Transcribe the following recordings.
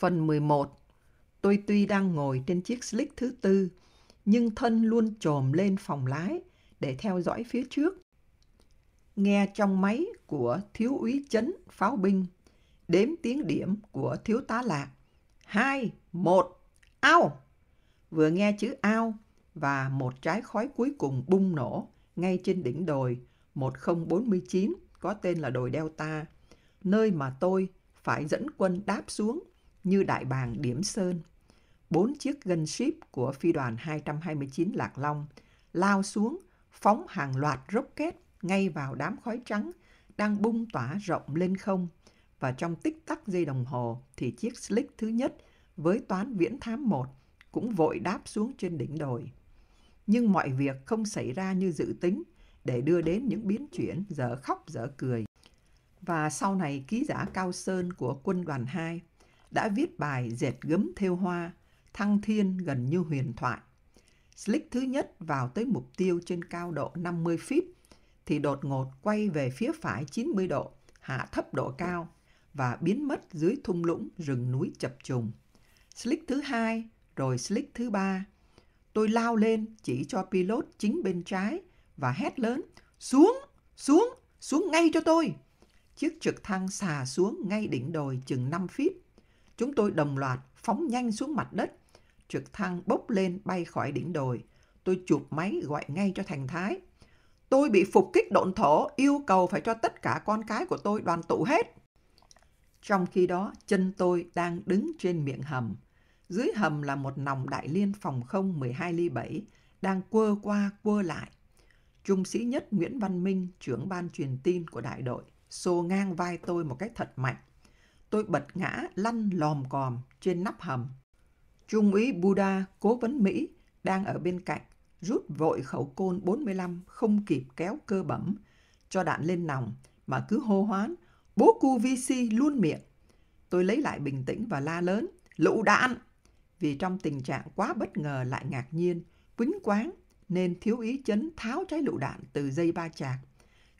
Phần 11 Tôi tuy đang ngồi trên chiếc slick thứ tư, nhưng thân luôn trồm lên phòng lái để theo dõi phía trước. Nghe trong máy của thiếu úy chấn pháo binh, đếm tiếng điểm của thiếu tá lạc. Hai, một, ao! Vừa nghe chữ ao và một trái khói cuối cùng bung nổ ngay trên đỉnh đồi 1049 có tên là đồi Delta, nơi mà tôi phải dẫn quân đáp xuống như đại bàng Điểm Sơn. Bốn chiếc gân ship của phi đoàn 229 Lạc Long lao xuống, phóng hàng loạt rocket ngay vào đám khói trắng đang bung tỏa rộng lên không. Và trong tích tắc dây đồng hồ thì chiếc slick thứ nhất với toán viễn thám 1 cũng vội đáp xuống trên đỉnh đồi. Nhưng mọi việc không xảy ra như dự tính để đưa đến những biến chuyển dở khóc dở cười. Và sau này ký giả Cao Sơn của quân đoàn 2 đã viết bài Dệt gấm theo hoa, thăng thiên gần như huyền thoại. Slick thứ nhất vào tới mục tiêu trên cao độ 50 feet, thì đột ngột quay về phía phải 90 độ, hạ thấp độ cao và biến mất dưới thung lũng rừng núi chập trùng. Slick thứ hai, rồi slick thứ ba. Tôi lao lên chỉ cho pilot chính bên trái và hét lớn, xuống, xuống, xuống ngay cho tôi. Chiếc trực thăng xà xuống ngay đỉnh đồi chừng 5 feet Chúng tôi đồng loạt phóng nhanh xuống mặt đất. Trực thăng bốc lên bay khỏi đỉnh đồi. Tôi chụp máy gọi ngay cho Thành Thái. Tôi bị phục kích độn thổ, yêu cầu phải cho tất cả con cái của tôi đoàn tụ hết. Trong khi đó, chân tôi đang đứng trên miệng hầm. Dưới hầm là một nòng đại liên phòng không 12 ly 7, đang quơ qua quơ lại. Trung sĩ nhất Nguyễn Văn Minh, trưởng ban truyền tin của đại đội, xô ngang vai tôi một cách thật mạnh tôi bật ngã lăn lòm còm trên nắp hầm. Trung úy Buddha, cố vấn Mỹ, đang ở bên cạnh, rút vội khẩu côn 45 không kịp kéo cơ bẩm, cho đạn lên nòng mà cứ hô hoán, bố cu VC luôn miệng. Tôi lấy lại bình tĩnh và la lớn, lựu đạn! Vì trong tình trạng quá bất ngờ lại ngạc nhiên, quýnh quáng, nên thiếu ý chấn tháo trái lựu đạn từ dây ba chạc.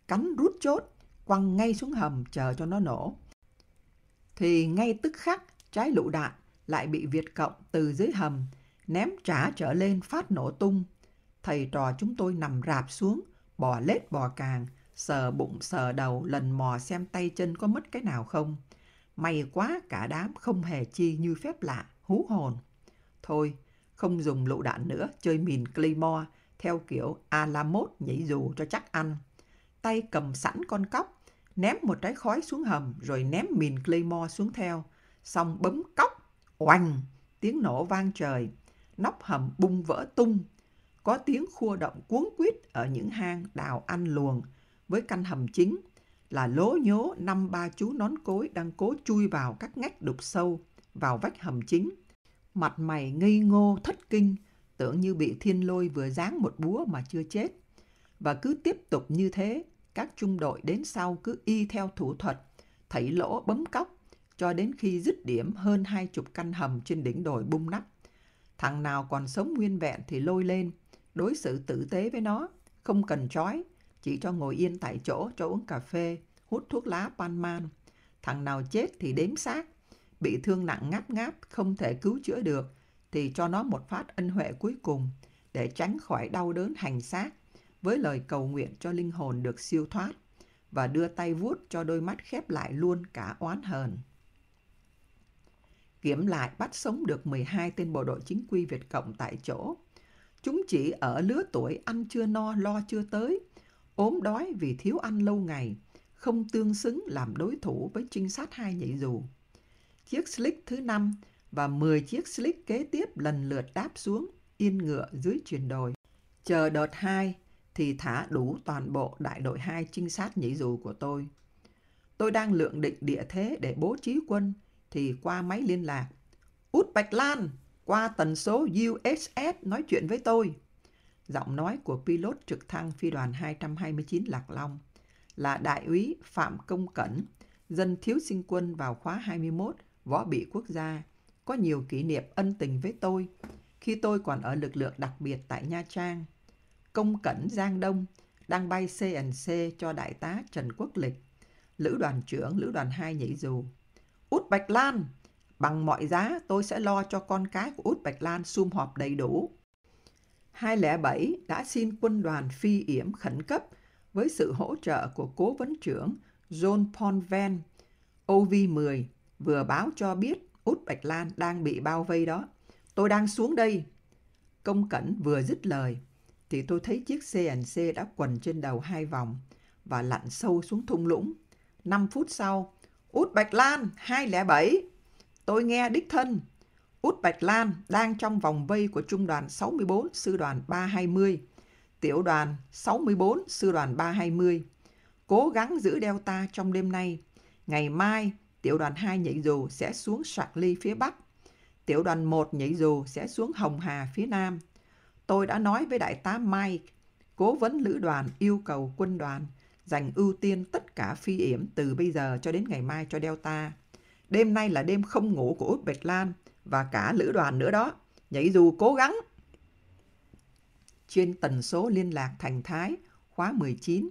Cắn rút chốt, quăng ngay xuống hầm chờ cho nó nổ thì ngay tức khắc trái lựu đạn lại bị Việt Cộng từ dưới hầm ném trả trở lên phát nổ tung. Thầy trò chúng tôi nằm rạp xuống, bò lết bò càng, sờ bụng sờ đầu lần mò xem tay chân có mất cái nào không. May quá cả đám không hề chi như phép lạ, hú hồn. Thôi, không dùng lựu đạn nữa, chơi mìn Claymore theo kiểu a nhảy dù cho chắc ăn. Tay cầm sẵn con cóc, ném một trái khói xuống hầm rồi ném mìn Claymore xuống theo. Xong bấm cóc, oanh tiếng nổ vang trời, nóc hầm bung vỡ tung. Có tiếng khua động cuốn quýt ở những hang đào ăn luồng với căn hầm chính là lố nhố năm ba chú nón cối đang cố chui vào các ngách đục sâu, vào vách hầm chính. Mặt mày ngây ngô thất kinh, tưởng như bị thiên lôi vừa giáng một búa mà chưa chết. Và cứ tiếp tục như thế, các trung đội đến sau cứ y theo thủ thuật, thảy lỗ bấm cóc, cho đến khi dứt điểm hơn hai chục căn hầm trên đỉnh đồi bung nắp. Thằng nào còn sống nguyên vẹn thì lôi lên, đối xử tử tế với nó, không cần trói, chỉ cho ngồi yên tại chỗ cho uống cà phê, hút thuốc lá pan man. Thằng nào chết thì đếm xác, bị thương nặng ngáp ngáp không thể cứu chữa được thì cho nó một phát ân huệ cuối cùng để tránh khỏi đau đớn hành xác với lời cầu nguyện cho linh hồn được siêu thoát và đưa tay vuốt cho đôi mắt khép lại luôn cả oán hờn. Kiểm lại bắt sống được 12 tên bộ đội chính quy Việt Cộng tại chỗ. Chúng chỉ ở lứa tuổi ăn chưa no lo chưa tới, ốm đói vì thiếu ăn lâu ngày, không tương xứng làm đối thủ với trinh sát hai nhảy dù. Chiếc slick thứ năm và 10 chiếc slick kế tiếp lần lượt đáp xuống yên ngựa dưới truyền đồi. Chờ đợt 2, thì thả đủ toàn bộ đại đội hai trinh sát nhảy dù của tôi. Tôi đang lượng định địa thế để bố trí quân, thì qua máy liên lạc. Út Bạch Lan, qua tần số USS nói chuyện với tôi. Giọng nói của pilot trực thăng phi đoàn 229 Lạc Long là đại úy Phạm Công Cẩn, dân thiếu sinh quân vào khóa 21 võ bị quốc gia, có nhiều kỷ niệm ân tình với tôi khi tôi còn ở lực lượng đặc biệt tại Nha Trang công cảnh Giang Đông đang bay CNC cho đại tá Trần Quốc Lịch, lữ đoàn trưởng lữ đoàn 2 nhảy dù. Út Bạch Lan, bằng mọi giá tôi sẽ lo cho con cái của Út Bạch Lan sum họp đầy đủ. 207 đã xin quân đoàn phi yểm khẩn cấp với sự hỗ trợ của cố vấn trưởng John Ponven, OV-10, vừa báo cho biết Út Bạch Lan đang bị bao vây đó. Tôi đang xuống đây. Công cảnh vừa dứt lời, thì tôi thấy chiếc CNC đã quần trên đầu hai vòng và lặn sâu xuống thung lũng. 5 phút sau, Út Bạch Lan 207. Tôi nghe đích thân, Út Bạch Lan đang trong vòng vây của trung đoàn 64 sư đoàn 320, tiểu đoàn 64 sư đoàn 320. Cố gắng giữ Delta trong đêm nay. Ngày mai, tiểu đoàn 2 nhảy dù sẽ xuống Sạc Ly phía Bắc. Tiểu đoàn 1 nhảy dù sẽ xuống Hồng Hà phía Nam. Tôi đã nói với đại tá Mike, cố vấn lữ đoàn yêu cầu quân đoàn dành ưu tiên tất cả phi yểm từ bây giờ cho đến ngày mai cho Delta. Đêm nay là đêm không ngủ của Út Bạch Lan và cả lữ đoàn nữa đó. Nhảy dù cố gắng. Trên tần số liên lạc Thành Thái, khóa 19,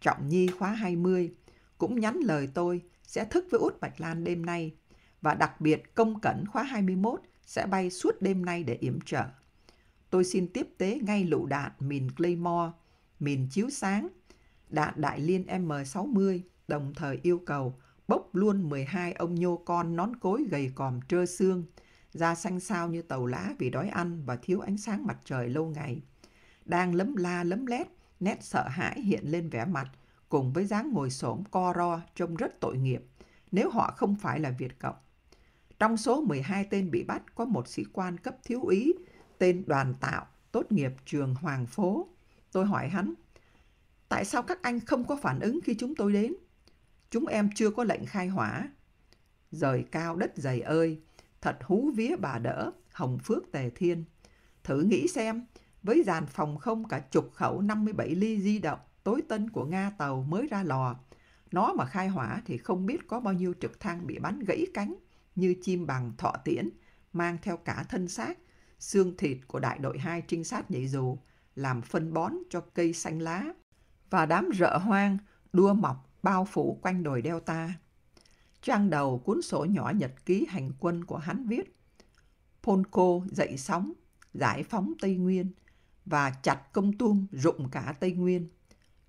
Trọng Nhi khóa 20, cũng nhắn lời tôi sẽ thức với Út Bạch Lan đêm nay và đặc biệt công cẩn khóa 21 sẽ bay suốt đêm nay để yểm trợ tôi xin tiếp tế ngay lựu đạn mìn Claymore, mìn chiếu sáng, đạn đại liên M60, đồng thời yêu cầu bốc luôn 12 ông nhô con nón cối gầy còm trơ xương, da xanh xao như tàu lá vì đói ăn và thiếu ánh sáng mặt trời lâu ngày. Đang lấm la lấm lét, nét sợ hãi hiện lên vẻ mặt, cùng với dáng ngồi xổm co ro trông rất tội nghiệp, nếu họ không phải là Việt Cộng. Trong số 12 tên bị bắt có một sĩ quan cấp thiếu úy tên đoàn tạo, tốt nghiệp trường Hoàng Phố. Tôi hỏi hắn, tại sao các anh không có phản ứng khi chúng tôi đến? Chúng em chưa có lệnh khai hỏa. Rời cao đất dày ơi, thật hú vía bà đỡ, Hồng Phước Tề Thiên. Thử nghĩ xem, với dàn phòng không cả chục khẩu 57 ly di động tối tân của Nga tàu mới ra lò, nó mà khai hỏa thì không biết có bao nhiêu trực thăng bị bắn gãy cánh như chim bằng thọ tiễn, mang theo cả thân xác xương thịt của đại đội hai trinh sát nhảy dù làm phân bón cho cây xanh lá và đám rợ hoang đua mọc bao phủ quanh đồi Delta. Trang đầu cuốn sổ nhỏ nhật ký hành quân của hắn viết Polco dậy sóng, giải phóng Tây Nguyên và chặt công tum rụng cả Tây Nguyên.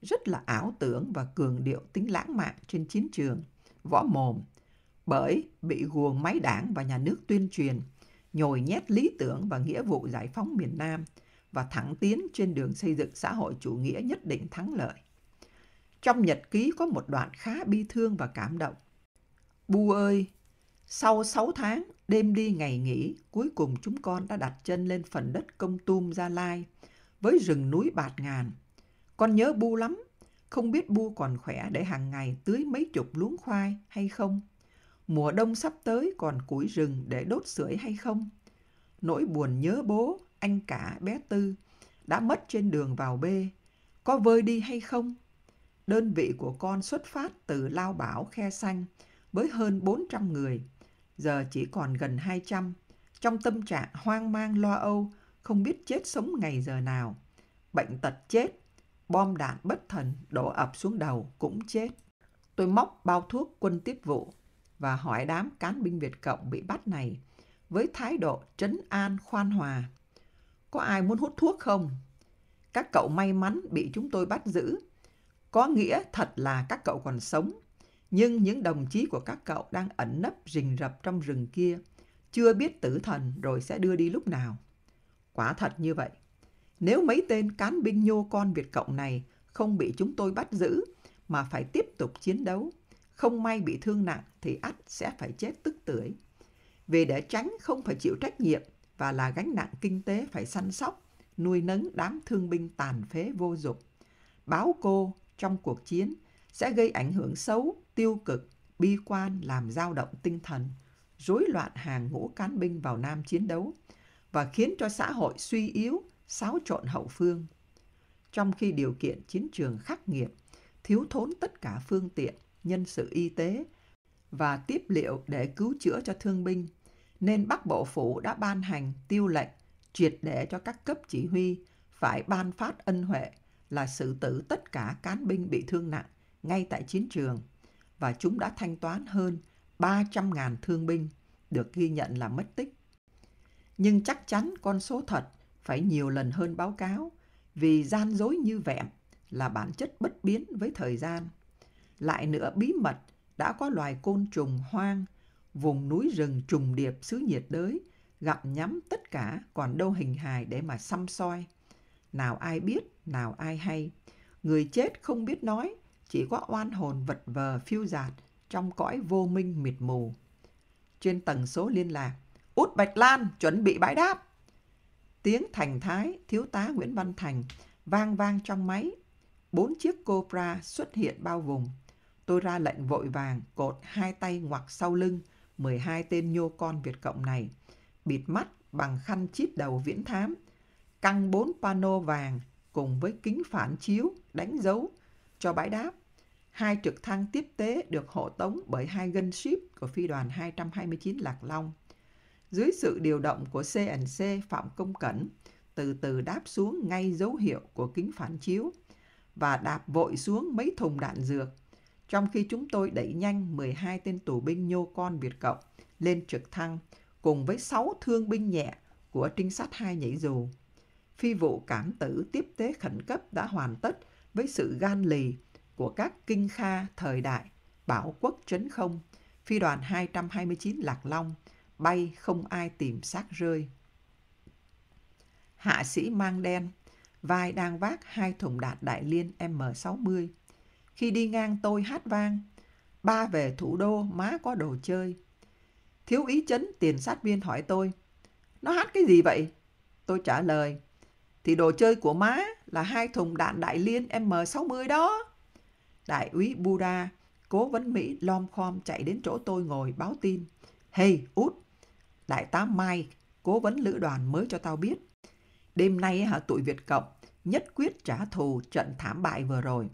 Rất là ảo tưởng và cường điệu tính lãng mạn trên chiến trường, võ mồm, bởi bị guồng máy đảng và nhà nước tuyên truyền – nhồi nhét lý tưởng và nghĩa vụ giải phóng miền Nam và thẳng tiến trên đường xây dựng xã hội chủ nghĩa nhất định thắng lợi. Trong nhật ký có một đoạn khá bi thương và cảm động. Bu ơi, sau 6 tháng, đêm đi ngày nghỉ, cuối cùng chúng con đã đặt chân lên phần đất công tum Gia Lai với rừng núi bạt ngàn. Con nhớ Bu lắm, không biết Bu còn khỏe để hàng ngày tưới mấy chục luống khoai hay không mùa đông sắp tới còn củi rừng để đốt sưởi hay không? Nỗi buồn nhớ bố, anh cả, bé Tư đã mất trên đường vào bê. Có vơi đi hay không? Đơn vị của con xuất phát từ Lao Bảo, Khe Xanh với hơn 400 người. Giờ chỉ còn gần 200. Trong tâm trạng hoang mang lo âu, không biết chết sống ngày giờ nào. Bệnh tật chết, bom đạn bất thần đổ ập xuống đầu cũng chết. Tôi móc bao thuốc quân tiếp vụ, và hỏi đám cán binh Việt Cộng bị bắt này với thái độ trấn an khoan hòa. Có ai muốn hút thuốc không? Các cậu may mắn bị chúng tôi bắt giữ. Có nghĩa thật là các cậu còn sống, nhưng những đồng chí của các cậu đang ẩn nấp rình rập trong rừng kia, chưa biết tử thần rồi sẽ đưa đi lúc nào. Quả thật như vậy. Nếu mấy tên cán binh nhô con Việt Cộng này không bị chúng tôi bắt giữ mà phải tiếp tục chiến đấu, không may bị thương nặng thì ắt sẽ phải chết tức tưởi. Vì để tránh không phải chịu trách nhiệm và là gánh nặng kinh tế phải săn sóc, nuôi nấng đám thương binh tàn phế vô dụng, báo cô trong cuộc chiến sẽ gây ảnh hưởng xấu, tiêu cực, bi quan làm dao động tinh thần, rối loạn hàng ngũ cán binh vào nam chiến đấu và khiến cho xã hội suy yếu, xáo trộn hậu phương. Trong khi điều kiện chiến trường khắc nghiệt, thiếu thốn tất cả phương tiện, nhân sự y tế và tiếp liệu để cứu chữa cho thương binh, nên Bắc Bộ Phủ đã ban hành tiêu lệnh triệt để cho các cấp chỉ huy phải ban phát ân huệ là sự tử tất cả cán binh bị thương nặng ngay tại chiến trường và chúng đã thanh toán hơn 300.000 thương binh được ghi nhận là mất tích. Nhưng chắc chắn con số thật phải nhiều lần hơn báo cáo vì gian dối như vẹm là bản chất bất biến với thời gian. Lại nữa bí mật đã có loài côn trùng hoang, vùng núi rừng trùng điệp xứ nhiệt đới, gặm nhắm tất cả còn đâu hình hài để mà xăm soi. Nào ai biết, nào ai hay. Người chết không biết nói, chỉ có oan hồn vật vờ phiêu dạt trong cõi vô minh mịt mù. Trên tầng số liên lạc, Út Bạch Lan chuẩn bị bãi đáp. Tiếng thành thái, thiếu tá Nguyễn Văn Thành vang vang trong máy. Bốn chiếc Cobra xuất hiện bao vùng. Tôi ra lệnh vội vàng, cột hai tay ngoặc sau lưng, 12 tên nhô con Việt Cộng này, bịt mắt bằng khăn chít đầu viễn thám, căng bốn pano vàng cùng với kính phản chiếu, đánh dấu cho bãi đáp. Hai trực thăng tiếp tế được hộ tống bởi hai gân ship của phi đoàn 229 Lạc Long. Dưới sự điều động của CNC Phạm Công Cẩn, từ từ đáp xuống ngay dấu hiệu của kính phản chiếu và đạp vội xuống mấy thùng đạn dược trong khi chúng tôi đẩy nhanh 12 tên tù binh nhô con Việt Cộng lên trực thăng cùng với 6 thương binh nhẹ của trinh sát hai nhảy dù. Phi vụ cảm tử tiếp tế khẩn cấp đã hoàn tất với sự gan lì của các kinh kha thời đại, bảo quốc trấn không, phi đoàn 229 Lạc Long, bay không ai tìm xác rơi. Hạ sĩ mang đen, vai đang vác hai thùng đạn đại liên M60 khi đi ngang tôi hát vang. Ba về thủ đô, má có đồ chơi. Thiếu ý chấn tiền sát viên hỏi tôi. Nó hát cái gì vậy? Tôi trả lời. Thì đồ chơi của má là hai thùng đạn đại liên M60 đó. Đại úy Buda, cố vấn Mỹ lom khom chạy đến chỗ tôi ngồi báo tin. Hey, út! Đại tá Mai, cố vấn lữ đoàn mới cho tao biết. Đêm nay hả tụi Việt Cộng nhất quyết trả thù trận thảm bại vừa rồi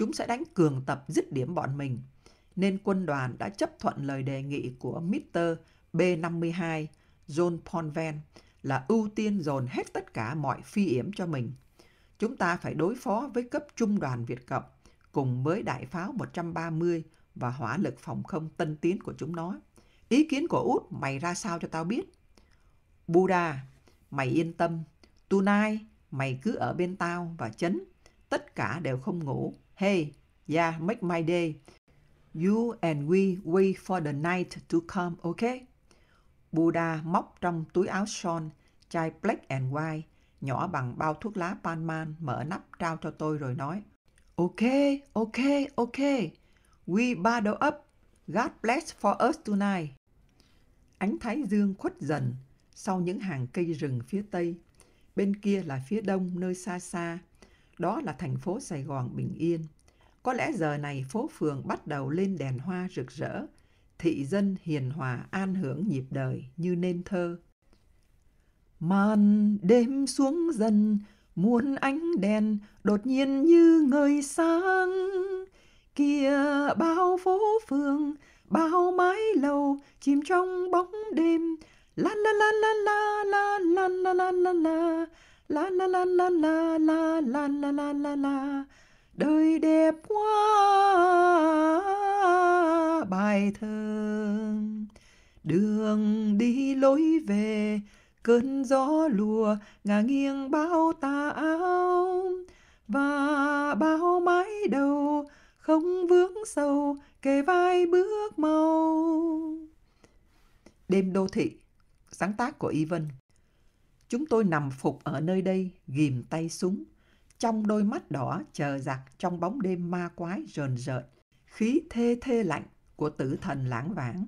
chúng sẽ đánh cường tập dứt điểm bọn mình. Nên quân đoàn đã chấp thuận lời đề nghị của Mr. B-52 John Ponven là ưu tiên dồn hết tất cả mọi phi yểm cho mình. Chúng ta phải đối phó với cấp trung đoàn Việt Cộng cùng với đại pháo 130 và hỏa lực phòng không tân tiến của chúng nó. Ý kiến của Út mày ra sao cho tao biết? Buddha, mày yên tâm. Tunai, mày cứ ở bên tao và chấn. Tất cả đều không ngủ. Hey, yeah, make my day. You and we wait for the night to come, okay? Buddha móc trong túi áo son, chai black and white, nhỏ bằng bao thuốc lá panman mở nắp trao cho tôi rồi nói. Ok, ok, ok. We bottle up. God bless for us tonight. Ánh thái dương khuất dần sau những hàng cây rừng phía tây. Bên kia là phía đông nơi xa xa đó là thành phố Sài Gòn bình yên. Có lẽ giờ này phố phường bắt đầu lên đèn hoa rực rỡ, thị dân hiền hòa an hưởng nhịp đời như nên thơ. Màn đêm xuống dần, muôn ánh đèn đột nhiên như ngời sáng. Kìa bao phố phường, bao mái lầu chìm trong bóng đêm. La la la la la la la la la la la la la la la la la la la la la la đời đẹp quá bài thơ đường đi lối về cơn gió lùa ngả nghiêng bao tà áo và bao mái đầu không vướng sâu kề vai bước mau đêm đô thị sáng tác của y vân Chúng tôi nằm phục ở nơi đây, ghim tay súng, trong đôi mắt đỏ chờ giặc trong bóng đêm ma quái rờn rợn, khí thê thê lạnh của tử thần lãng vãng,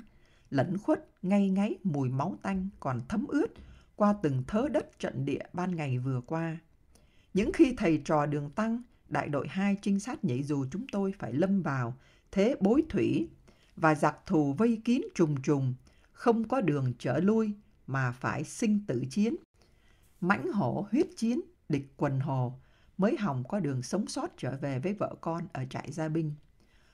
lẫn khuất ngay ngáy mùi máu tanh còn thấm ướt qua từng thớ đất trận địa ban ngày vừa qua. Những khi thầy trò đường tăng, đại đội hai trinh sát nhảy dù chúng tôi phải lâm vào, thế bối thủy và giặc thù vây kín trùng trùng, không có đường trở lui mà phải sinh tử chiến mãnh hổ huyết chiến, địch quần hồ, mới hòng có đường sống sót trở về với vợ con ở trại gia binh.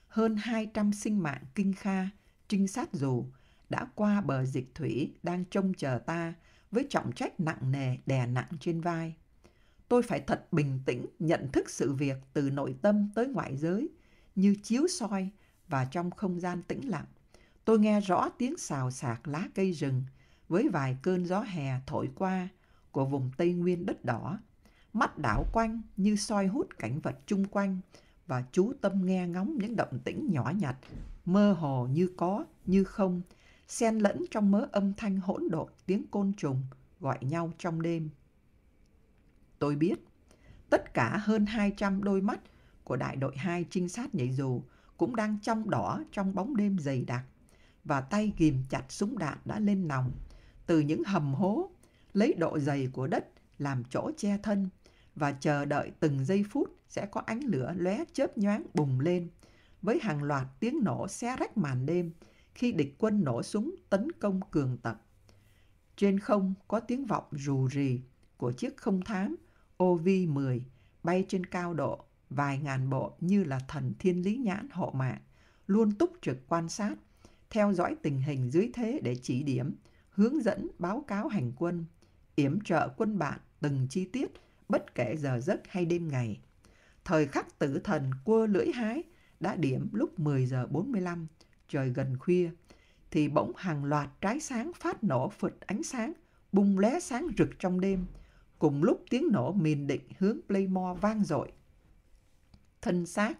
Hơn 200 sinh mạng kinh kha, trinh sát dù, đã qua bờ dịch thủy đang trông chờ ta với trọng trách nặng nề đè nặng trên vai. Tôi phải thật bình tĩnh nhận thức sự việc từ nội tâm tới ngoại giới, như chiếu soi và trong không gian tĩnh lặng. Tôi nghe rõ tiếng xào xạc lá cây rừng với vài cơn gió hè thổi qua của vùng Tây Nguyên đất đỏ, mắt đảo quanh như soi hút cảnh vật chung quanh và chú tâm nghe ngóng những động tĩnh nhỏ nhặt, mơ hồ như có, như không, xen lẫn trong mớ âm thanh hỗn độn tiếng côn trùng gọi nhau trong đêm. Tôi biết, tất cả hơn 200 đôi mắt của đại đội 2 trinh sát nhảy dù cũng đang trong đỏ trong bóng đêm dày đặc và tay ghim chặt súng đạn đã lên nòng từ những hầm hố lấy độ dày của đất làm chỗ che thân và chờ đợi từng giây phút sẽ có ánh lửa lóe chớp nhoáng bùng lên với hàng loạt tiếng nổ xé rách màn đêm khi địch quân nổ súng tấn công cường tập. Trên không có tiếng vọng rù rì của chiếc không thám OV-10 bay trên cao độ vài ngàn bộ như là thần thiên lý nhãn hộ mạng, luôn túc trực quan sát, theo dõi tình hình dưới thế để chỉ điểm, hướng dẫn báo cáo hành quân – yểm trợ quân bạn từng chi tiết, bất kể giờ giấc hay đêm ngày. Thời khắc tử thần cua lưỡi hái đã điểm lúc 10 giờ 45, trời gần khuya, thì bỗng hàng loạt trái sáng phát nổ phật ánh sáng, bung lóe sáng rực trong đêm, cùng lúc tiếng nổ miền định hướng Playmore vang dội. Thân xác,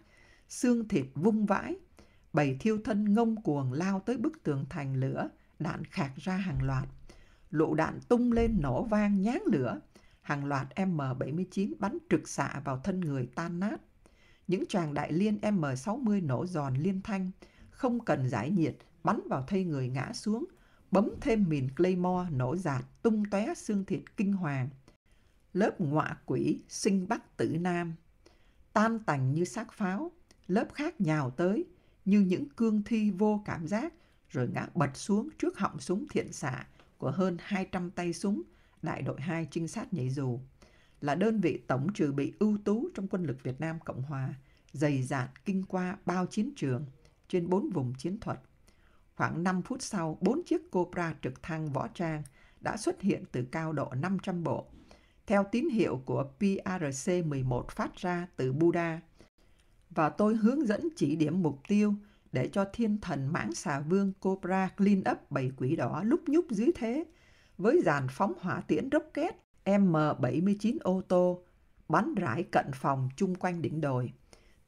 xương thịt vung vãi, bầy thiêu thân ngông cuồng lao tới bức tường thành lửa, đạn khạc ra hàng loạt lựu đạn tung lên nổ vang nháng lửa. Hàng loạt M79 bắn trực xạ vào thân người tan nát. Những tràng đại liên M60 nổ giòn liên thanh, không cần giải nhiệt, bắn vào thây người ngã xuống, bấm thêm mìn Claymore nổ giạt tung tóe xương thịt kinh hoàng. Lớp ngọa quỷ sinh bắc tử nam, tan tành như xác pháo, lớp khác nhào tới, như những cương thi vô cảm giác, rồi ngã bật xuống trước họng súng thiện xạ, của hơn 200 tay súng, Đại đội 2 trinh sát nhảy dù, là đơn vị tổng trừ bị ưu tú trong quân lực Việt Nam Cộng Hòa, dày dạn kinh qua bao chiến trường trên bốn vùng chiến thuật. Khoảng 5 phút sau, bốn chiếc Cobra trực thăng võ trang đã xuất hiện từ cao độ 500 bộ, theo tín hiệu của PRC-11 phát ra từ Buda. Và tôi hướng dẫn chỉ điểm mục tiêu để cho thiên thần mãng xà vương Cobra clean up bảy quỷ đỏ lúc nhúc dưới thế với dàn phóng hỏa tiễn rocket M79 ô tô bắn rải cận phòng chung quanh đỉnh đồi.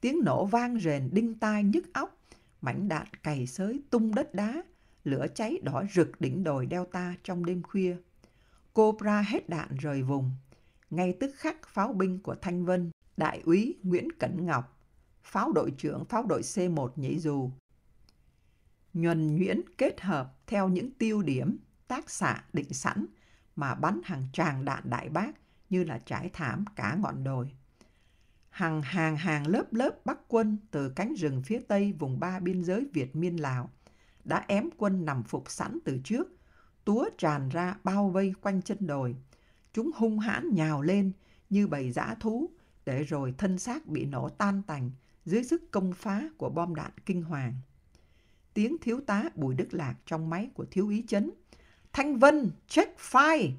Tiếng nổ vang rền đinh tai nhức óc, mảnh đạn cày xới tung đất đá, lửa cháy đỏ rực đỉnh đồi Delta trong đêm khuya. Cobra hết đạn rời vùng. Ngay tức khắc pháo binh của Thanh Vân, đại úy Nguyễn Cẩn Ngọc pháo đội trưởng pháo đội C1 nhảy dù. Nhuần nhuyễn kết hợp theo những tiêu điểm, tác xạ định sẵn mà bắn hàng tràng đạn đại bác như là trải thảm cả ngọn đồi. Hàng hàng hàng lớp lớp bắc quân từ cánh rừng phía tây vùng ba biên giới Việt Miên Lào đã ém quân nằm phục sẵn từ trước, túa tràn ra bao vây quanh chân đồi. Chúng hung hãn nhào lên như bầy dã thú, để rồi thân xác bị nổ tan tành dưới sức công phá của bom đạn kinh hoàng. Tiếng thiếu tá Bùi Đức Lạc trong máy của thiếu úy chấn. Thanh Vân, check file!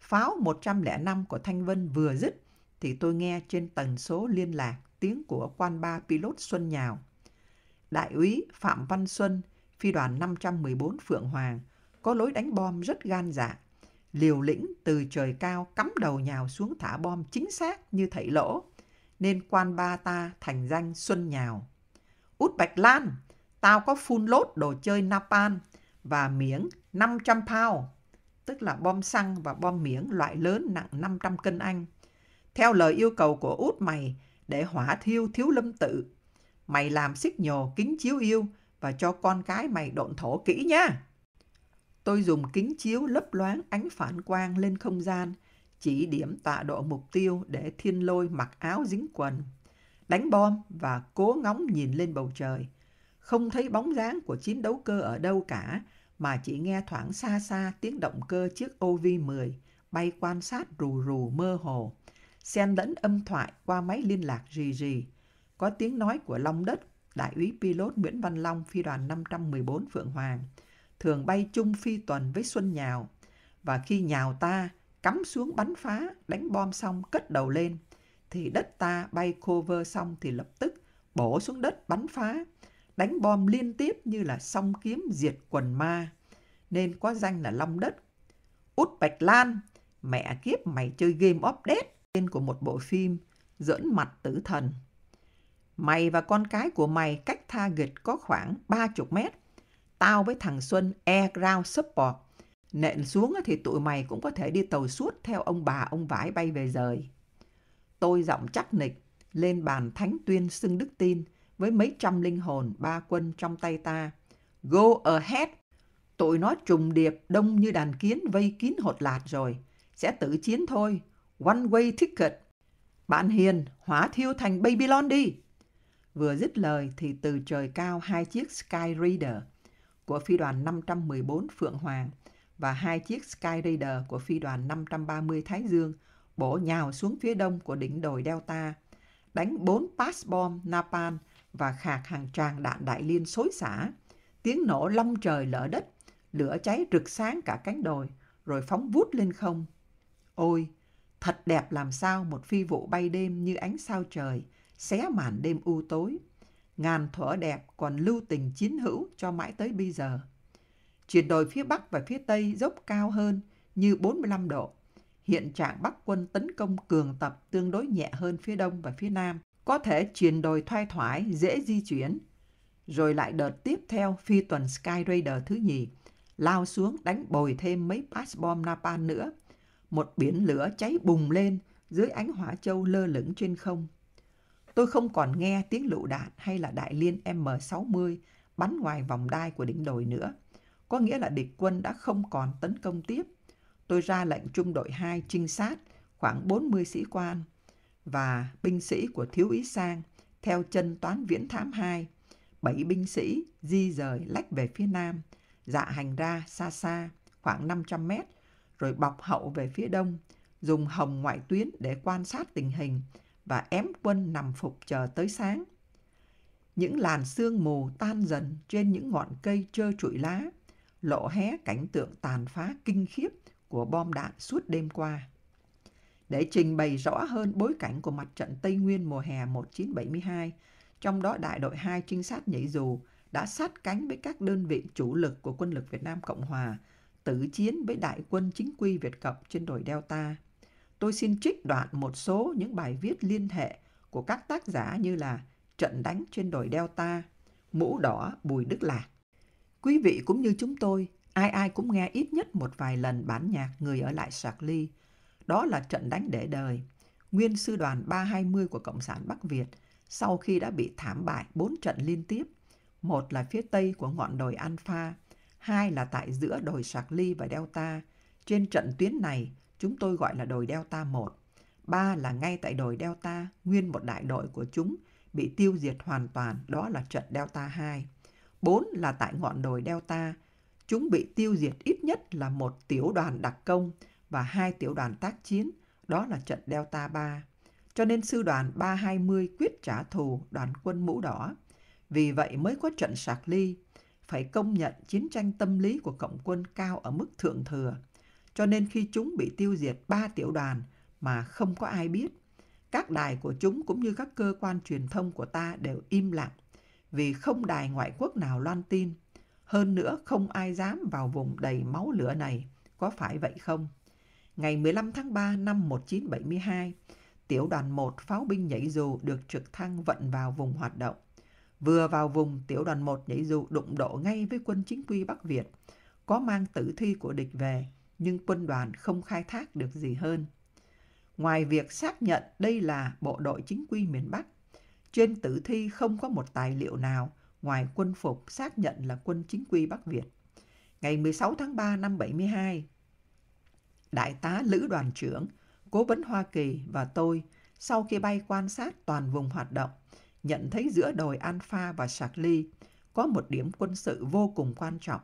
Pháo 105 của Thanh Vân vừa dứt thì tôi nghe trên tần số liên lạc tiếng của quan ba pilot Xuân Nhào. Đại úy Phạm Văn Xuân, phi đoàn 514 Phượng Hoàng, có lối đánh bom rất gan dạ. Liều lĩnh từ trời cao cắm đầu nhào xuống thả bom chính xác như thầy lỗ nên quan ba ta thành danh Xuân Nhào. Út Bạch Lan, tao có phun lốt đồ chơi Napan và miếng 500 pound, tức là bom xăng và bom miếng loại lớn nặng 500 cân Anh. Theo lời yêu cầu của út mày để hỏa thiêu thiếu lâm tự, mày làm xích nhồ kính chiếu yêu và cho con cái mày độn thổ kỹ nha. Tôi dùng kính chiếu lấp loáng ánh phản quang lên không gian chỉ điểm tọa độ mục tiêu để thiên lôi mặc áo dính quần, đánh bom và cố ngóng nhìn lên bầu trời. Không thấy bóng dáng của chiến đấu cơ ở đâu cả, mà chỉ nghe thoảng xa xa tiếng động cơ chiếc OV-10 bay quan sát rù rù mơ hồ, xen lẫn âm thoại qua máy liên lạc rì rì. Có tiếng nói của Long Đất, đại úy pilot Nguyễn Văn Long phi đoàn 514 Phượng Hoàng, thường bay chung phi tuần với Xuân Nhào. Và khi Nhào ta, cắm xuống bắn phá, đánh bom xong cất đầu lên, thì đất ta bay cover xong thì lập tức bổ xuống đất bắn phá, đánh bom liên tiếp như là song kiếm diệt quần ma, nên có danh là Long Đất. Út Bạch Lan, mẹ kiếp mày chơi game of death, tên của một bộ phim, dẫn mặt tử thần. Mày và con cái của mày cách tha gịch có khoảng 30 mét. Tao với thằng Xuân Air Ground Support Nện xuống thì tụi mày cũng có thể đi tàu suốt theo ông bà ông vãi bay về rời. Tôi giọng chắc nịch, lên bàn thánh tuyên xưng đức tin với mấy trăm linh hồn ba quân trong tay ta. Go ahead! Tụi nó trùng điệp đông như đàn kiến vây kín hột lạt rồi. Sẽ tự chiến thôi. One way ticket. Bạn Hiền, hóa thiêu thành Babylon đi! Vừa dứt lời thì từ trời cao hai chiếc Sky Reader của phi đoàn 514 Phượng Hoàng – và hai chiếc Skyrider của phi đoàn 530 Thái Dương bổ nhào xuống phía đông của đỉnh đồi Delta, đánh bốn pass Bomb napalm và khạc hàng tràng đạn đại liên xối xả. Tiếng nổ long trời lở đất, lửa cháy rực sáng cả cánh đồi, rồi phóng vút lên không. Ôi, thật đẹp làm sao một phi vụ bay đêm như ánh sao trời, xé màn đêm u tối. Ngàn thuở đẹp còn lưu tình chiến hữu cho mãi tới bây giờ – Chuyển đổi phía Bắc và phía Tây dốc cao hơn như 45 độ. Hiện trạng Bắc quân tấn công cường tập tương đối nhẹ hơn phía Đông và phía Nam. Có thể chuyển đổi thoai thoải, dễ di chuyển. Rồi lại đợt tiếp theo phi tuần Sky Raider thứ nhì. Lao xuống đánh bồi thêm mấy pass bom napalm nữa. Một biển lửa cháy bùng lên dưới ánh hỏa châu lơ lửng trên không. Tôi không còn nghe tiếng lựu đạn hay là đại liên M60 bắn ngoài vòng đai của đỉnh đồi nữa có nghĩa là địch quân đã không còn tấn công tiếp. Tôi ra lệnh trung đội 2 trinh sát khoảng 40 sĩ quan và binh sĩ của thiếu úy sang theo chân toán viễn thám 2. Bảy binh sĩ di rời lách về phía nam, dạ hành ra xa xa khoảng 500 mét, rồi bọc hậu về phía đông, dùng hồng ngoại tuyến để quan sát tình hình và ém quân nằm phục chờ tới sáng. Những làn sương mù tan dần trên những ngọn cây trơ trụi lá, lộ hé cảnh tượng tàn phá kinh khiếp của bom đạn suốt đêm qua. Để trình bày rõ hơn bối cảnh của mặt trận Tây Nguyên mùa hè 1972, trong đó đại đội 2 trinh sát nhảy dù đã sát cánh với các đơn vị chủ lực của quân lực Việt Nam Cộng Hòa, tử chiến với đại quân chính quy Việt Cộng trên đồi Delta. Tôi xin trích đoạn một số những bài viết liên hệ của các tác giả như là Trận đánh trên đồi Delta, Mũ đỏ Bùi Đức Lạc, Quý vị cũng như chúng tôi, ai ai cũng nghe ít nhất một vài lần bản nhạc Người ở lại Charlie. Đó là trận đánh để đời. Nguyên sư đoàn 320 của Cộng sản Bắc Việt sau khi đã bị thảm bại bốn trận liên tiếp. Một là phía tây của ngọn đồi Alpha, hai là tại giữa đồi Charlie và Delta. Trên trận tuyến này, chúng tôi gọi là đồi Delta 1. Ba là ngay tại đồi Delta, nguyên một đại đội của chúng bị tiêu diệt hoàn toàn, đó là trận Delta 2 bốn là tại ngọn đồi Delta. Chúng bị tiêu diệt ít nhất là một tiểu đoàn đặc công và hai tiểu đoàn tác chiến, đó là trận Delta 3. Cho nên sư đoàn 320 quyết trả thù đoàn quân mũ đỏ. Vì vậy mới có trận sạc ly, phải công nhận chiến tranh tâm lý của cộng quân cao ở mức thượng thừa. Cho nên khi chúng bị tiêu diệt ba tiểu đoàn mà không có ai biết, các đài của chúng cũng như các cơ quan truyền thông của ta đều im lặng vì không đài ngoại quốc nào loan tin. Hơn nữa không ai dám vào vùng đầy máu lửa này, có phải vậy không? Ngày 15 tháng 3 năm 1972, tiểu đoàn 1 pháo binh nhảy dù được trực thăng vận vào vùng hoạt động. Vừa vào vùng, tiểu đoàn 1 nhảy dù đụng độ ngay với quân chính quy Bắc Việt, có mang tử thi của địch về, nhưng quân đoàn không khai thác được gì hơn. Ngoài việc xác nhận đây là bộ đội chính quy miền Bắc, trên tử thi không có một tài liệu nào ngoài quân phục xác nhận là quân chính quy Bắc Việt. Ngày 16 tháng 3 năm 72, Đại tá Lữ Đoàn trưởng, Cố vấn Hoa Kỳ và tôi sau khi bay quan sát toàn vùng hoạt động, nhận thấy giữa đồi Alpha và Charlie có một điểm quân sự vô cùng quan trọng.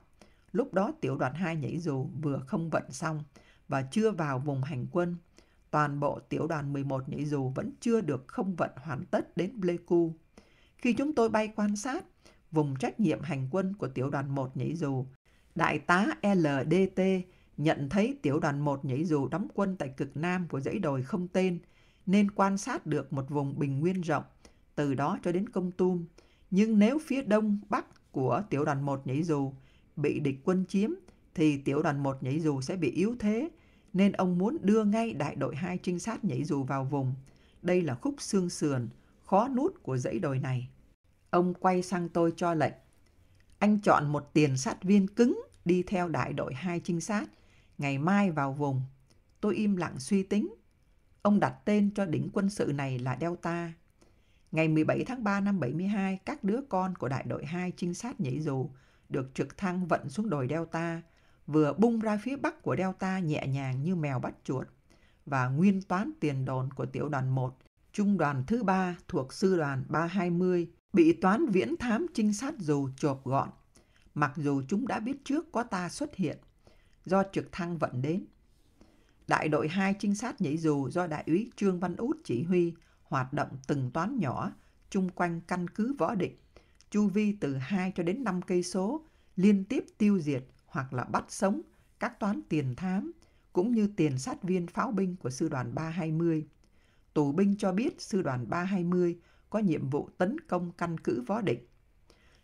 Lúc đó tiểu đoàn 2 nhảy dù vừa không vận xong và chưa vào vùng hành quân toàn bộ tiểu đoàn 11 nhảy dù vẫn chưa được không vận hoàn tất đến Pleiku. Khi chúng tôi bay quan sát, vùng trách nhiệm hành quân của tiểu đoàn 1 nhảy dù, Đại tá LDT nhận thấy tiểu đoàn 1 nhảy dù đóng quân tại cực nam của dãy đồi không tên, nên quan sát được một vùng bình nguyên rộng, từ đó cho đến công tum. Nhưng nếu phía đông bắc của tiểu đoàn 1 nhảy dù bị địch quân chiếm, thì tiểu đoàn 1 nhảy dù sẽ bị yếu thế nên ông muốn đưa ngay đại đội hai trinh sát nhảy dù vào vùng. Đây là khúc xương sườn, khó nút của dãy đồi này. Ông quay sang tôi cho lệnh. Anh chọn một tiền sát viên cứng đi theo đại đội hai trinh sát, ngày mai vào vùng. Tôi im lặng suy tính. Ông đặt tên cho đỉnh quân sự này là Delta. Ngày 17 tháng 3 năm 72, các đứa con của đại đội 2 trinh sát nhảy dù được trực thăng vận xuống đồi Delta vừa bung ra phía bắc của Delta nhẹ nhàng như mèo bắt chuột và nguyên toán tiền đồn của tiểu đoàn 1, trung đoàn thứ 3 thuộc sư đoàn 320 bị toán viễn thám trinh sát dù chộp gọn. Mặc dù chúng đã biết trước có ta xuất hiện, do trực thăng vận đến. Đại đội 2 trinh sát nhảy dù do đại úy Trương Văn Út chỉ huy hoạt động từng toán nhỏ chung quanh căn cứ võ định, chu vi từ 2 cho đến 5 cây số, liên tiếp tiêu diệt hoặc là bắt sống các toán tiền thám cũng như tiền sát viên pháo binh của sư đoàn 320. Tù binh cho biết sư đoàn 320 có nhiệm vụ tấn công căn cứ võ địch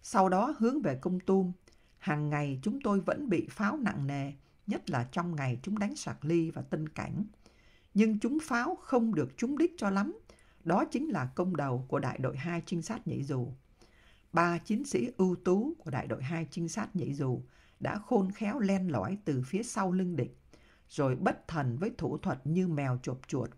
Sau đó hướng về Công Tum, hàng ngày chúng tôi vẫn bị pháo nặng nề, nhất là trong ngày chúng đánh sạc ly và tinh cảnh. Nhưng chúng pháo không được chúng đích cho lắm, đó chính là công đầu của đại đội 2 trinh sát nhảy dù. Ba chiến sĩ ưu tú của đại đội 2 trinh sát nhảy dù đã khôn khéo len lỏi từ phía sau lưng địch, rồi bất thần với thủ thuật như mèo chộp chuột.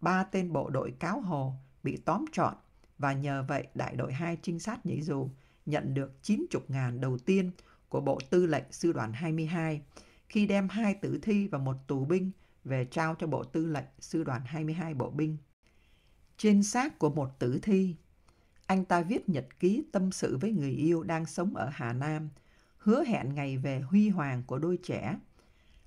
Ba tên bộ đội cáo hồ bị tóm trọn và nhờ vậy đại đội 2 trinh sát nhảy dù nhận được 90 ngàn đầu tiên của Bộ Tư lệnh Sư đoàn 22 khi đem hai tử thi và một tù binh về trao cho Bộ Tư lệnh Sư đoàn 22 Bộ binh. Trên xác của một tử thi, anh ta viết nhật ký tâm sự với người yêu đang sống ở Hà Nam – hứa hẹn ngày về huy hoàng của đôi trẻ.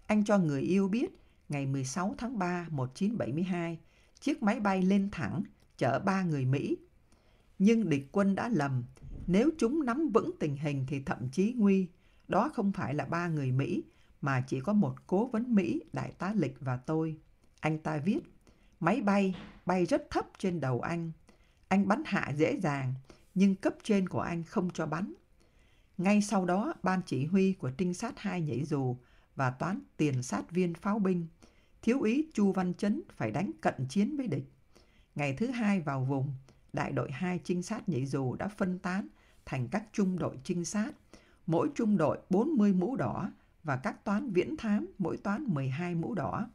Anh cho người yêu biết ngày 16 tháng 3 1972, chiếc máy bay lên thẳng chở ba người Mỹ. Nhưng địch quân đã lầm, nếu chúng nắm vững tình hình thì thậm chí nguy, đó không phải là ba người Mỹ mà chỉ có một cố vấn Mỹ, đại tá Lịch và tôi. Anh ta viết, máy bay bay rất thấp trên đầu anh. Anh bắn hạ dễ dàng, nhưng cấp trên của anh không cho bắn. Ngay sau đó, ban chỉ huy của trinh sát hai nhảy dù và toán tiền sát viên pháo binh, thiếu úy Chu Văn Chấn phải đánh cận chiến với địch. Ngày thứ hai vào vùng, đại đội 2 trinh sát nhảy dù đã phân tán thành các trung đội trinh sát, mỗi trung đội 40 mũ đỏ và các toán viễn thám mỗi toán 12 mũ đỏ.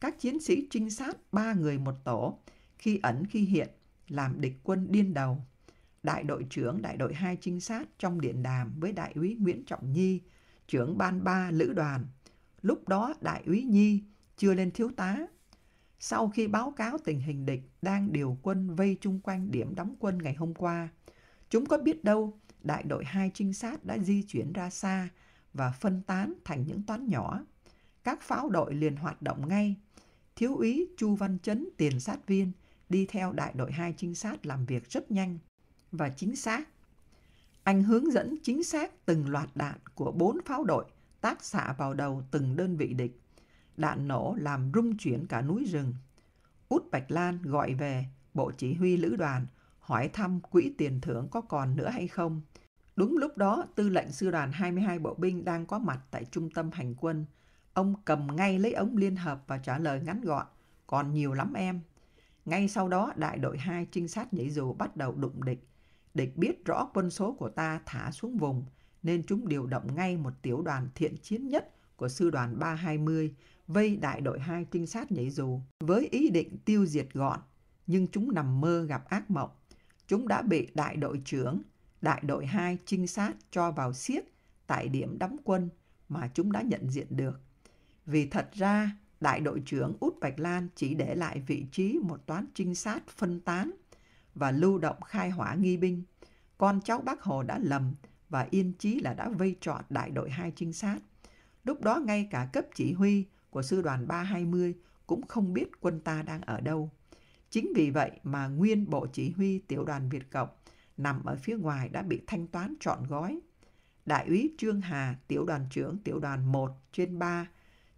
Các chiến sĩ trinh sát 3 người một tổ, khi ẩn khi hiện, làm địch quân điên đầu đại đội trưởng đại đội 2 trinh sát trong điện đàm với đại úy Nguyễn Trọng Nhi, trưởng ban 3 lữ đoàn. Lúc đó đại úy Nhi chưa lên thiếu tá. Sau khi báo cáo tình hình địch đang điều quân vây chung quanh điểm đóng quân ngày hôm qua, chúng có biết đâu đại đội 2 trinh sát đã di chuyển ra xa và phân tán thành những toán nhỏ. Các pháo đội liền hoạt động ngay. Thiếu úy Chu Văn Chấn, tiền sát viên, đi theo đại đội 2 trinh sát làm việc rất nhanh và chính xác. Anh hướng dẫn chính xác từng loạt đạn của bốn pháo đội tác xạ vào đầu từng đơn vị địch. Đạn nổ làm rung chuyển cả núi rừng. Út Bạch Lan gọi về Bộ Chỉ huy Lữ đoàn hỏi thăm quỹ tiền thưởng có còn nữa hay không. Đúng lúc đó, tư lệnh sư đoàn 22 bộ binh đang có mặt tại trung tâm hành quân. Ông cầm ngay lấy ống liên hợp và trả lời ngắn gọn, còn nhiều lắm em. Ngay sau đó, đại đội 2 trinh sát nhảy dù bắt đầu đụng địch, Địch biết rõ quân số của ta thả xuống vùng, nên chúng điều động ngay một tiểu đoàn thiện chiến nhất của sư đoàn 320 vây đại đội 2 trinh sát nhảy dù với ý định tiêu diệt gọn, nhưng chúng nằm mơ gặp ác mộng. Chúng đã bị đại đội trưởng, đại đội 2 trinh sát cho vào siếc tại điểm đóng quân mà chúng đã nhận diện được. Vì thật ra, đại đội trưởng Út Bạch Lan chỉ để lại vị trí một toán trinh sát phân tán – và lưu động khai hỏa nghi binh. Con cháu bác Hồ đã lầm và yên chí là đã vây trọn đại đội hai trinh sát. Lúc đó ngay cả cấp chỉ huy của sư đoàn 320 cũng không biết quân ta đang ở đâu. Chính vì vậy mà nguyên bộ chỉ huy tiểu đoàn Việt Cộng nằm ở phía ngoài đã bị thanh toán trọn gói. Đại úy Trương Hà, tiểu đoàn trưởng tiểu đoàn 1 trên 3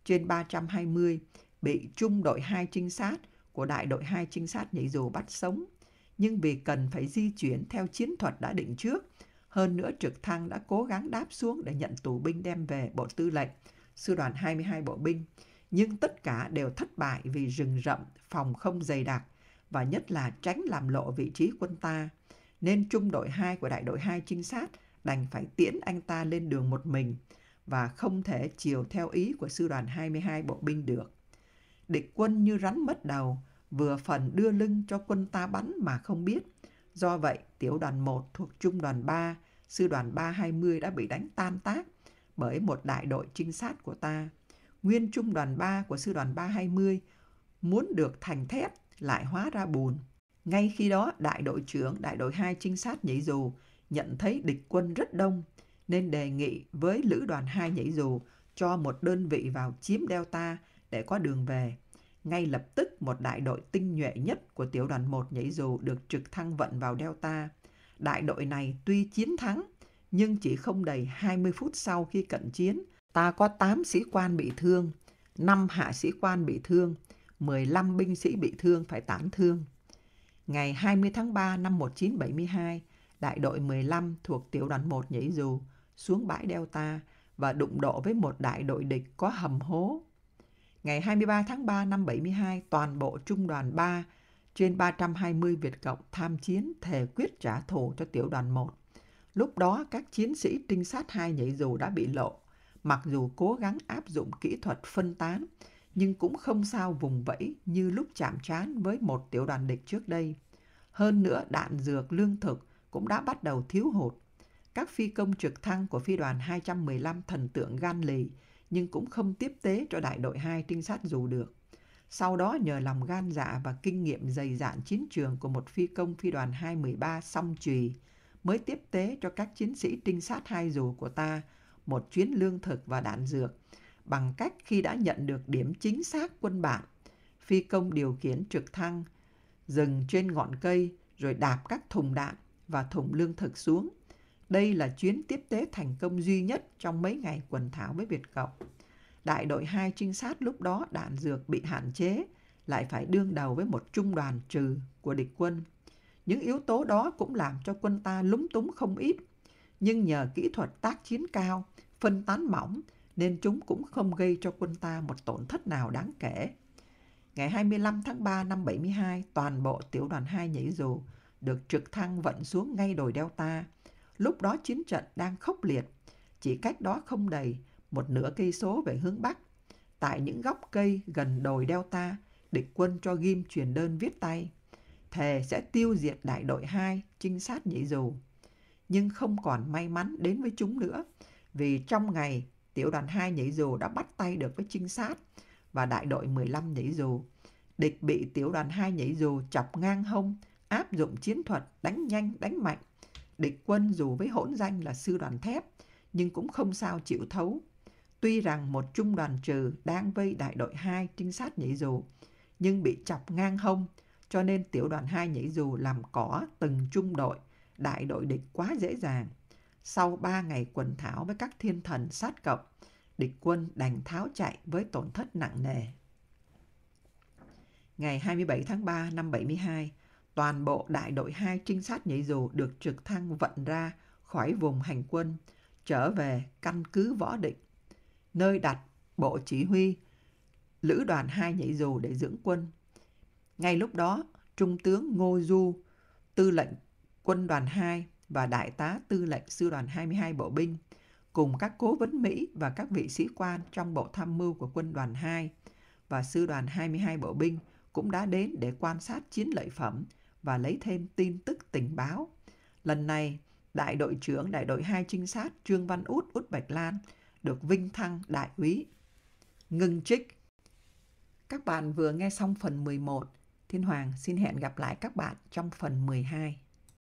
trên 320 bị trung đội 2 trinh sát của đại đội 2 trinh sát nhảy dù bắt sống nhưng vì cần phải di chuyển theo chiến thuật đã định trước, hơn nữa trực thăng đã cố gắng đáp xuống để nhận tù binh đem về bộ tư lệnh, sư đoàn 22 bộ binh. Nhưng tất cả đều thất bại vì rừng rậm, phòng không dày đặc và nhất là tránh làm lộ vị trí quân ta. Nên trung đội 2 của đại đội 2 trinh sát đành phải tiễn anh ta lên đường một mình và không thể chiều theo ý của sư đoàn 22 bộ binh được. Địch quân như rắn mất đầu, vừa phần đưa lưng cho quân ta bắn mà không biết. Do vậy, tiểu đoàn 1 thuộc trung đoàn 3, sư đoàn 320 đã bị đánh tan tác bởi một đại đội trinh sát của ta. Nguyên trung đoàn 3 của sư đoàn 320 muốn được thành thép lại hóa ra bùn. Ngay khi đó, đại đội trưởng đại đội 2 trinh sát nhảy dù nhận thấy địch quân rất đông nên đề nghị với lữ đoàn 2 nhảy dù cho một đơn vị vào chiếm Delta để có đường về. Ngay lập tức một đại đội tinh nhuệ nhất của tiểu đoàn 1 nhảy dù được trực thăng vận vào Delta. Đại đội này tuy chiến thắng, nhưng chỉ không đầy 20 phút sau khi cận chiến, ta có 8 sĩ quan bị thương, 5 hạ sĩ quan bị thương, 15 binh sĩ bị thương phải tán thương. Ngày 20 tháng 3 năm 1972, đại đội 15 thuộc tiểu đoàn 1 nhảy dù xuống bãi Delta và đụng độ với một đại đội địch có hầm hố ngày 23 tháng 3 năm 72, toàn bộ Trung đoàn 3 trên 320 Việt Cộng tham chiến thề quyết trả thù cho tiểu đoàn 1. Lúc đó, các chiến sĩ trinh sát hai nhảy dù đã bị lộ. Mặc dù cố gắng áp dụng kỹ thuật phân tán, nhưng cũng không sao vùng vẫy như lúc chạm trán với một tiểu đoàn địch trước đây. Hơn nữa, đạn dược, lương thực cũng đã bắt đầu thiếu hụt. Các phi công trực thăng của phi đoàn 215 thần tượng gan lì nhưng cũng không tiếp tế cho đại đội 2 trinh sát dù được. Sau đó nhờ lòng gan dạ và kinh nghiệm dày dạn chiến trường của một phi công phi đoàn 213 song trùy mới tiếp tế cho các chiến sĩ trinh sát hai dù của ta một chuyến lương thực và đạn dược bằng cách khi đã nhận được điểm chính xác quân bạn Phi công điều khiển trực thăng, dừng trên ngọn cây rồi đạp các thùng đạn và thùng lương thực xuống đây là chuyến tiếp tế thành công duy nhất trong mấy ngày quần thảo với Việt Cộng. Đại đội 2 trinh sát lúc đó đạn dược bị hạn chế, lại phải đương đầu với một trung đoàn trừ của địch quân. Những yếu tố đó cũng làm cho quân ta lúng túng không ít, nhưng nhờ kỹ thuật tác chiến cao, phân tán mỏng nên chúng cũng không gây cho quân ta một tổn thất nào đáng kể. Ngày 25 tháng 3 năm 72, toàn bộ tiểu đoàn 2 nhảy dù được trực thăng vận xuống ngay đồi Delta. Lúc đó chiến trận đang khốc liệt, chỉ cách đó không đầy, một nửa cây số về hướng Bắc. Tại những góc cây gần đồi Delta, địch quân cho ghim truyền đơn viết tay. Thề sẽ tiêu diệt đại đội 2, trinh sát nhị dù. Nhưng không còn may mắn đến với chúng nữa, vì trong ngày tiểu đoàn 2 nhảy dù đã bắt tay được với trinh sát và đại đội 15 nhảy dù. Địch bị tiểu đoàn 2 nhảy dù chọc ngang hông, áp dụng chiến thuật đánh nhanh đánh mạnh địch quân dù với hỗn danh là sư đoàn thép, nhưng cũng không sao chịu thấu. Tuy rằng một trung đoàn trừ đang vây đại đội 2 trinh sát nhảy dù, nhưng bị chọc ngang hông, cho nên tiểu đoàn 2 nhảy dù làm cỏ từng trung đội, đại đội địch quá dễ dàng. Sau 3 ngày quần thảo với các thiên thần sát cộng, địch quân đành tháo chạy với tổn thất nặng nề. Ngày 27 tháng 3 năm 72, toàn bộ đại đội 2 trinh sát nhảy dù được trực thăng vận ra khỏi vùng hành quân, trở về căn cứ võ định, nơi đặt bộ chỉ huy lữ đoàn 2 nhảy dù để dưỡng quân. Ngay lúc đó, Trung tướng Ngô Du, tư lệnh quân đoàn 2 và Đại tá tư lệnh sư đoàn 22 bộ binh cùng các cố vấn Mỹ và các vị sĩ quan trong bộ tham mưu của quân đoàn 2 và sư đoàn 22 bộ binh cũng đã đến để quan sát chiến lợi phẩm và lấy thêm tin tức tình báo. Lần này, Đại đội trưởng Đại đội 2 trinh sát Trương Văn Út Út Bạch Lan được vinh thăng đại úy. Ngưng trích Các bạn vừa nghe xong phần 11. Thiên Hoàng xin hẹn gặp lại các bạn trong phần 12.